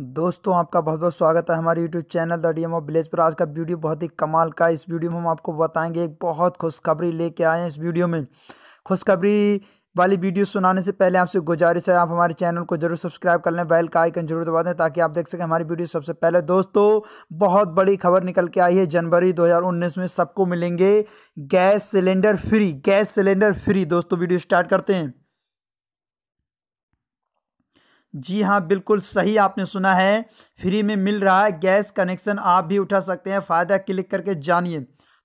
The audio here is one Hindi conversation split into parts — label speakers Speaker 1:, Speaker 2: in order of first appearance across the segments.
Speaker 1: दोस्तों आपका बहुत बहुत स्वागत है हमारे YouTube channel the D M of village पर आज का वीडियो बहुत ही कमाल का इस वीडियो में हम आपको बताएंगे एक बहुत खुशखबरी लेके आए हैं इस वीडियो में खुशखबरी वाली वीडियो सुनाने से पहले आपसे गुजारिश है आप हमारे चैनल को जरूर सब्सक्राइब कर लें बैल का आइकन जरूर दबा दें ताकि आप देख सकें हमारी वीडियो सबसे पहले दोस्तों बहुत बड़ी खबर निकल के आई है जनवरी 2019 में सबको मिलेंगे gas cylinder free gas cylinder free दोस्तों वीडियो स्टार्ट करते हैं जी हाँ बिल्कुल सही आपने सुना है फ्री में मिल रहा है गैस कनेक्शन आप भी उठा सकते हैं फ़ायदा क्लिक करके जानिए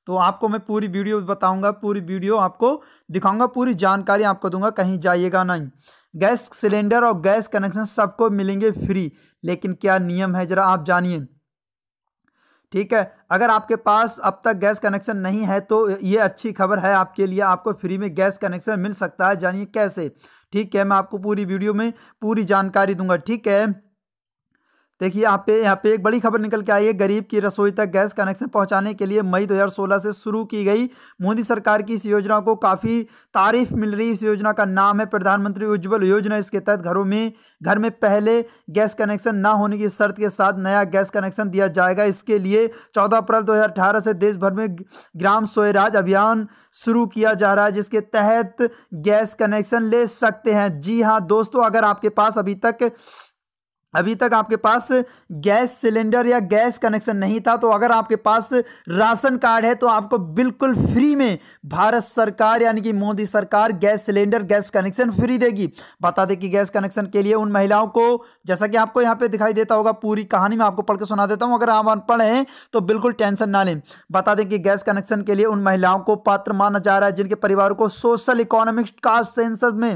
Speaker 1: तो आपको मैं पूरी वीडियो बताऊंगा पूरी वीडियो आपको दिखाऊंगा पूरी जानकारी आपको दूंगा कहीं जाइएगा नहीं गैस सिलेंडर और गैस कनेक्शन सबको मिलेंगे फ्री लेकिन क्या नियम है ज़रा आप जानिए ठीक है अगर आपके पास अब तक गैस कनेक्शन नहीं है तो ये अच्छी खबर है आपके लिए आपको फ्री में गैस कनेक्शन मिल सकता है जानिए कैसे ठीक है मैं आपको पूरी वीडियो में पूरी जानकारी दूंगा ठीक है देखिए यहाँ पे यहाँ पे एक बड़ी खबर निकल के आई है गरीब की रसोई तक गैस कनेक्शन पहुँचाने के लिए मई 2016 से शुरू की गई मोदी सरकार की इस योजना को काफ़ी तारीफ मिल रही इस योजना का नाम है प्रधानमंत्री उज्ज्वल योजना इसके तहत घरों में घर में पहले गैस कनेक्शन ना होने की शर्त के साथ नया गैस कनेक्शन दिया जाएगा इसके लिए चौदह अप्रैल दो से देश भर में ग्राम स्वयराज अभियान शुरू किया जा रहा है जिसके तहत गैस कनेक्शन ले सकते हैं जी हाँ दोस्तों अगर आपके पास अभी तक अभी तक आपके पास गैस सिलेंडर या गैस कनेक्शन नहीं था तो अगर आपके पास राशन कार्ड है तो आपको बिल्कुल फ्री में भारत सरकार यानी कि मोदी सरकार gas cylinder gas connection free देगी बता दें कि गैस कनेक्शन के लिए उन महिलाओं को जैसा कि आपको यहाँ पे दिखाई देता होगा पूरी कहानी मैं आपको पढ़ के सुना देता हूँ अगर आप अनपढ़ हैं तो बिल्कुल टेंशन ना लें बता दें कि गैस कनेक्शन के लिए उन महिलाओं को पात्र माना जा रहा है जिनके परिवार को सोशल इकोनॉमिक कास्ट सेंसर में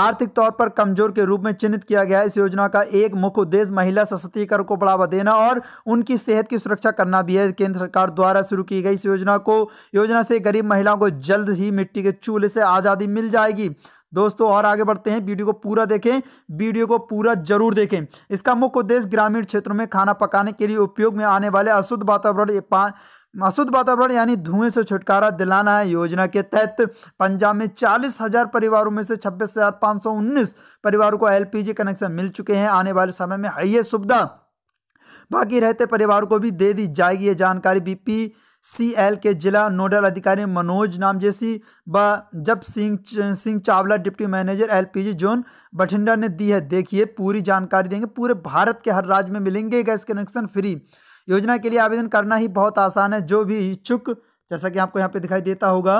Speaker 1: आर्थिक तौर पर कमजोर के रूप में चिन्हित किया गया इस योजना का एक मुख्य उद्देश्य महिला सशक्तिकरण को बढ़ावा देना और उनकी सेहत की सुरक्षा करना भी है केंद्र सरकार द्वारा शुरू की गई इस योजना को योजना से गरीब महिलाओं को जल्द ही मिट्टी के चूल्हे से आज़ादी मिल जाएगी दोस्तों और आगे बढ़ते हैं वीडियो को पूरा देखें वीडियो को पूरा जरूर देखें इसका मुख्य उद्देश्य ग्रामीण क्षेत्रों में खाना पकाने के लिए उपयोग में आने वाले अशुद्ध वातावरण अशुद्ध वातावरण यानी धुएं से छुटकारा दिलाना है योजना के तहत पंजाब में चालीस हजार परिवारों में से छब्बीस हजार पाँच सौ उन्नीस परिवारों को एलपीजी कनेक्शन मिल चुके हैं आने वाले समय में ये सुविधा बाकी रहते परिवारों को भी दे दी जाएगी ये जानकारी बीपी सी एल के जिला नोडल अधिकारी मनोज नामजेसी व जब Singh Singh Chawla deputy manager LPG zone Bathinda ने दी है देखिए पूरी जानकारी देंगे पूरे भारत के हर राज्य में मिलेंगे गैस कनेक्शन फ्री योजना के लिए आवेदन करना ही बहुत आसान है जो भी इच्छुक जैसा कि आपको यहाँ पे दिखाई देता होगा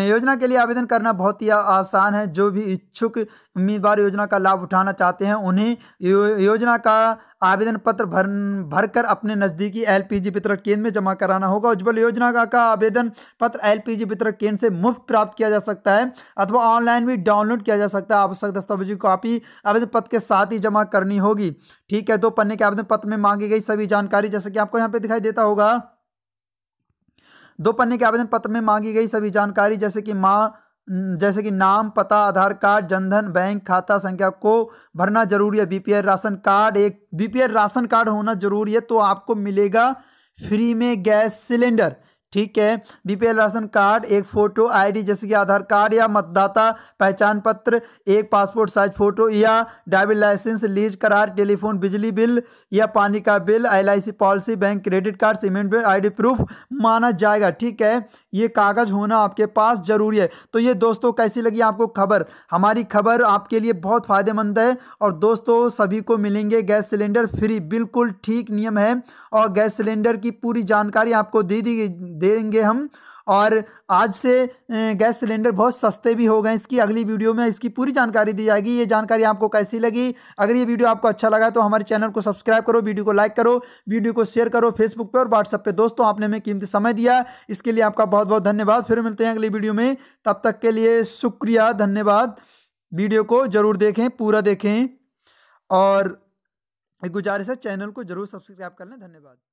Speaker 1: योजना के लिए आवेदन करना बहुत ही आसान है जो भी इच्छुक उम्मीदवार योजना का लाभ उठाना चाहते हैं उन्हें योजना का आवेदन पत्र भर भर कर अपने नज़दीकी एल पी जी वितरण केंद्र में जमा कराना होगा उज्ज्वल योजना का, का आवेदन पत्र एल पी जी वितरण केंद्र से मुफ्त प्राप्त किया जा सकता है अथवा ऑनलाइन भी डाउनलोड किया जा सकता है आवश्यक दस्तावेजों की कॉपी आवेदन पत्र के साथ ही जमा करनी होगी ठीक है दो पन्ने के आवेदन पत्र में मांगी गई सभी जानकारी जैसे कि आपको यहाँ पर दिखाई देता होगा दो पन्ने के आवेदन पत्र में मांगी गई सभी जानकारी जैसे कि माँ जैसे कि नाम पता आधार कार्ड जनधन बैंक खाता संख्या को भरना जरूरी है बीपीएल राशन कार्ड एक बीपीएल राशन कार्ड होना जरूरी है तो आपको मिलेगा फ्री में गैस सिलेंडर ठीक है बीपीएल राशन कार्ड एक फ़ोटो आईडी जैसे कि आधार कार्ड या मतदाता पहचान पत्र एक पासपोर्ट साइज फ़ोटो या ड्राइविंग लाइसेंस लीज करार टेलीफोन बिजली बिल या पानी का bill LIC policy bank credit card cement bill ID proof माना जाएगा ठीक है ये कागज़ होना आपके पास ज़रूरी है तो ये दोस्तों कैसी लगी आपको खबर हमारी खबर आपके लिए बहुत फ़ायदेमंद है और दोस्तों सभी को मिलेंगे गैस सिलेंडर फ्री बिल्कुल ठीक नियम है और गैस सिलेंडर की पूरी जानकारी आपको दे दी देंगे हम और आज से गैस सिलेंडर बहुत सस्ते भी हो गए इसकी अगली वीडियो में इसकी पूरी जानकारी दी जाएगी ये जानकारी आपको कैसी लगी अगर ये वीडियो आपको अच्छा लगा तो हमारे चैनल को सब्सक्राइब करो वीडियो को लाइक करो वीडियो को शेयर करो फेसबुक पर और व्हाट्सअप पर दोस्तों आपने हमें कीमती समय दिया इसके लिए आपका बहुत बहुत धन्यवाद फिर मिलते हैं अगली वीडियो में तब तक के लिए शुक्रिया धन्यवाद वीडियो को ज़रूर देखें पूरा देखें और गुजारिश है चैनल को ज़रूर सब्सक्राइब कर लें धन्यवाद